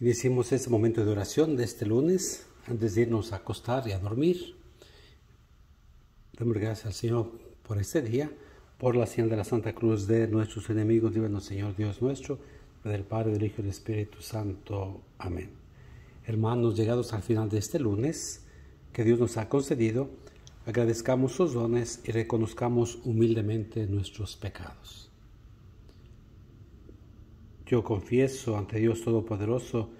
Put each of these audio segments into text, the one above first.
Iniciemos ese momento de oración de este lunes antes de irnos a acostar y a dormir. Damos gracias al Señor por este día, por la señal de la Santa Cruz de nuestros enemigos. Díganos Señor Dios nuestro, del Padre, del Hijo y Espíritu Santo. Amén. Hermanos, llegados al final de este lunes que Dios nos ha concedido, agradezcamos sus dones y reconozcamos humildemente nuestros pecados. Yo confieso ante Dios Todopoderoso,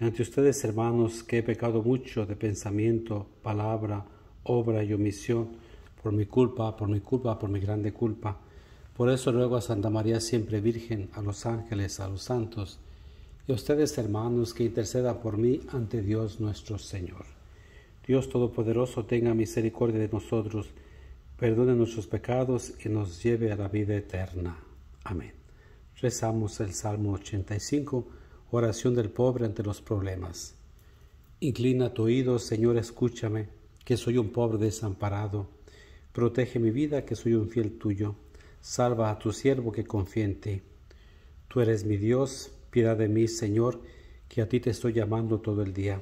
y ante ustedes hermanos, que he pecado mucho de pensamiento, palabra, obra y omisión, por mi culpa, por mi culpa, por mi grande culpa. Por eso ruego a Santa María siempre Virgen, a los ángeles, a los santos, y a ustedes hermanos, que intercedan por mí ante Dios nuestro Señor. Dios Todopoderoso tenga misericordia de nosotros, perdone nuestros pecados y nos lleve a la vida eterna. Amén rezamos el Salmo 85, oración del pobre ante los problemas. Inclina tu oído, Señor, escúchame, que soy un pobre desamparado. Protege mi vida, que soy un fiel tuyo. Salva a tu siervo que confía en ti. Tú eres mi Dios, piedad de mí, Señor, que a ti te estoy llamando todo el día.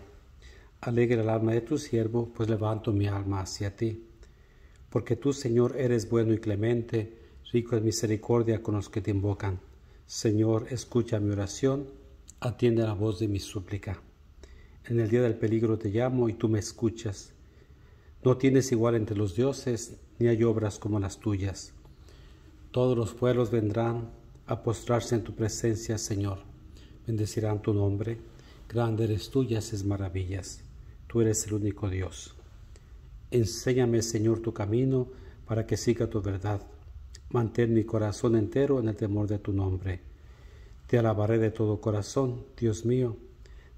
Alegra el alma de tu siervo, pues levanto mi alma hacia ti. Porque tú, Señor, eres bueno y clemente, rico en misericordia con los que te invocan. Señor, escucha mi oración, atiende la voz de mi súplica. En el día del peligro te llamo y tú me escuchas. No tienes igual entre los dioses, ni hay obras como las tuyas. Todos los pueblos vendrán a postrarse en tu presencia, Señor. Bendecirán tu nombre. Grande eres tuyas, es maravillas. Tú eres el único Dios. Enséñame, Señor, tu camino para que siga tu verdad. Mantén mi corazón entero en el temor de tu nombre. Te alabaré de todo corazón, Dios mío.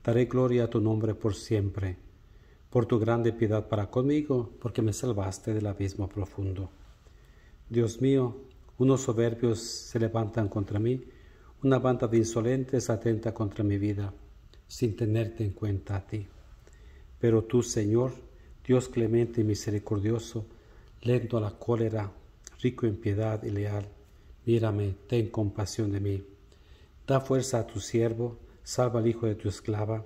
Daré gloria a tu nombre por siempre, por tu grande piedad para conmigo, porque me salvaste del abismo profundo. Dios mío, unos soberbios se levantan contra mí, una banda de insolentes atenta contra mi vida, sin tenerte en cuenta a ti. Pero tú, Señor, Dios clemente y misericordioso, lento a la cólera, rico en piedad y leal, mírame, ten compasión de mí. Da fuerza a tu siervo, salva al hijo de tu esclava.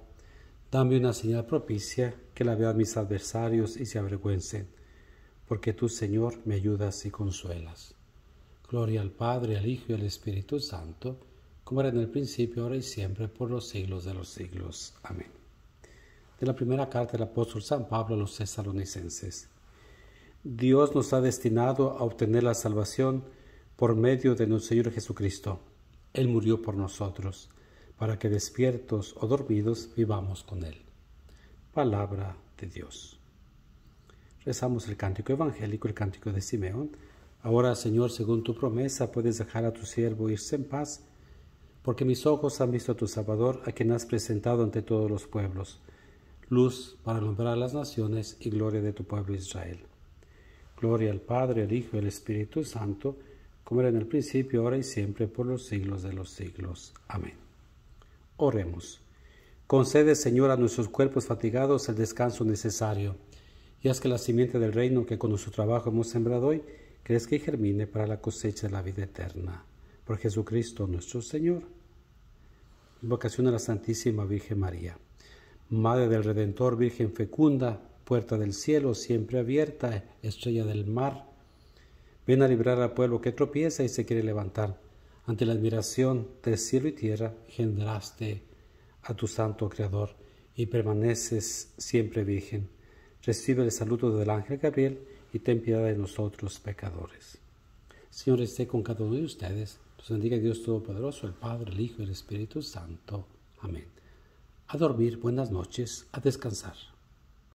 Dame una señal propicia que la vean mis adversarios y se avergüencen, porque tú, Señor, me ayudas y consuelas. Gloria al Padre, al Hijo y al Espíritu Santo, como era en el principio, ahora y siempre, por los siglos de los siglos. Amén. De la primera carta del apóstol San Pablo a los tesalonicenses. Dios nos ha destinado a obtener la salvación por medio de nuestro Señor Jesucristo. Él murió por nosotros, para que despiertos o dormidos vivamos con Él. Palabra de Dios. Rezamos el cántico evangélico, el cántico de Simeón. Ahora, Señor, según tu promesa, puedes dejar a tu siervo irse en paz, porque mis ojos han visto a tu Salvador, a quien has presentado ante todos los pueblos, luz para nombrar a las naciones y gloria de tu pueblo Israel Gloria al Padre, al Hijo y al Espíritu Santo, como era en el principio, ahora y siempre, por los siglos de los siglos. Amén. Oremos. Concede, Señor, a nuestros cuerpos fatigados el descanso necesario, y haz que la simiente del reino que con nuestro trabajo hemos sembrado hoy crezca y germine para la cosecha de la vida eterna. Por Jesucristo nuestro Señor. Invocación a la Santísima Virgen María. Madre del Redentor, Virgen fecunda, puerta del cielo siempre abierta, estrella del mar. Ven a librar al pueblo que tropieza y se quiere levantar. Ante la admiración del cielo y tierra, generaste a tu santo Creador y permaneces siempre virgen. Recibe el saludo del ángel Gabriel y ten piedad de nosotros pecadores. Señor, esté con cada uno de ustedes. Los bendiga Dios Todopoderoso, el Padre, el Hijo y el Espíritu Santo. Amén. A dormir, buenas noches, a descansar.